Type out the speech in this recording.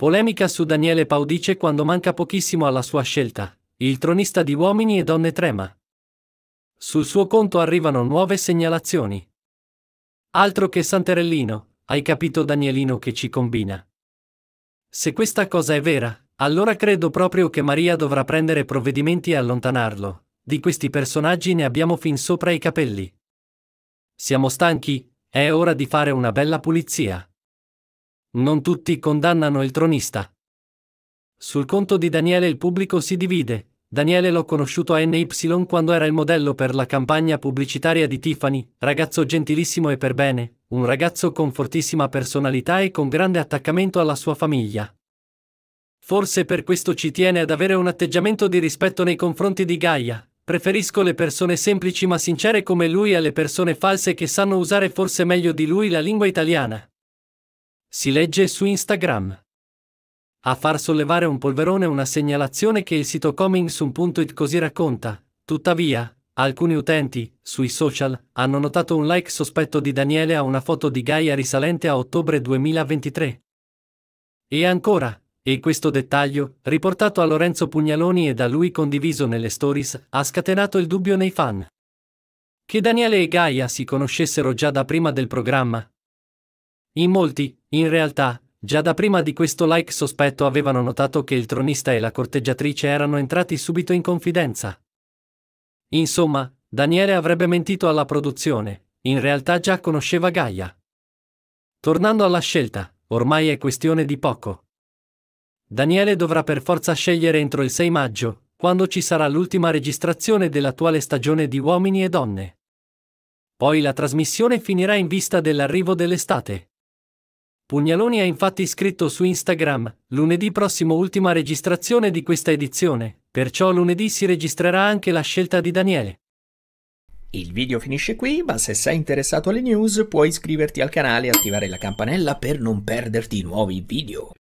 Polemica su Daniele Paudice quando manca pochissimo alla sua scelta. Il tronista di uomini e donne trema. Sul suo conto arrivano nuove segnalazioni. Altro che Santerellino, hai capito Danielino che ci combina. Se questa cosa è vera, allora credo proprio che Maria dovrà prendere provvedimenti e allontanarlo. Di questi personaggi ne abbiamo fin sopra i capelli. Siamo stanchi, è ora di fare una bella pulizia. Non tutti condannano il tronista. Sul conto di Daniele il pubblico si divide. Daniele l'ho conosciuto a NY quando era il modello per la campagna pubblicitaria di Tiffany, ragazzo gentilissimo e per bene, un ragazzo con fortissima personalità e con grande attaccamento alla sua famiglia. Forse per questo ci tiene ad avere un atteggiamento di rispetto nei confronti di Gaia. Preferisco le persone semplici ma sincere come lui alle persone false che sanno usare forse meglio di lui la lingua italiana. Si legge su Instagram. A far sollevare un polverone una segnalazione che il sito comingsoon.it così racconta. Tuttavia, alcuni utenti, sui social, hanno notato un like sospetto di Daniele a una foto di Gaia risalente a ottobre 2023. E ancora, e questo dettaglio, riportato a Lorenzo Pugnaloni e da lui condiviso nelle stories, ha scatenato il dubbio nei fan. Che Daniele e Gaia si conoscessero già da prima del programma, in molti, in realtà, già da prima di questo like sospetto avevano notato che il tronista e la corteggiatrice erano entrati subito in confidenza. Insomma, Daniele avrebbe mentito alla produzione, in realtà già conosceva Gaia. Tornando alla scelta, ormai è questione di poco. Daniele dovrà per forza scegliere entro il 6 maggio, quando ci sarà l'ultima registrazione dell'attuale stagione di Uomini e Donne. Poi la trasmissione finirà in vista dell'arrivo dell'estate. Pugnaloni ha infatti scritto su Instagram, lunedì prossimo ultima registrazione di questa edizione, perciò lunedì si registrerà anche la scelta di Daniele. Il video finisce qui, ma se sei interessato alle news puoi iscriverti al canale e attivare la campanella per non perderti nuovi video.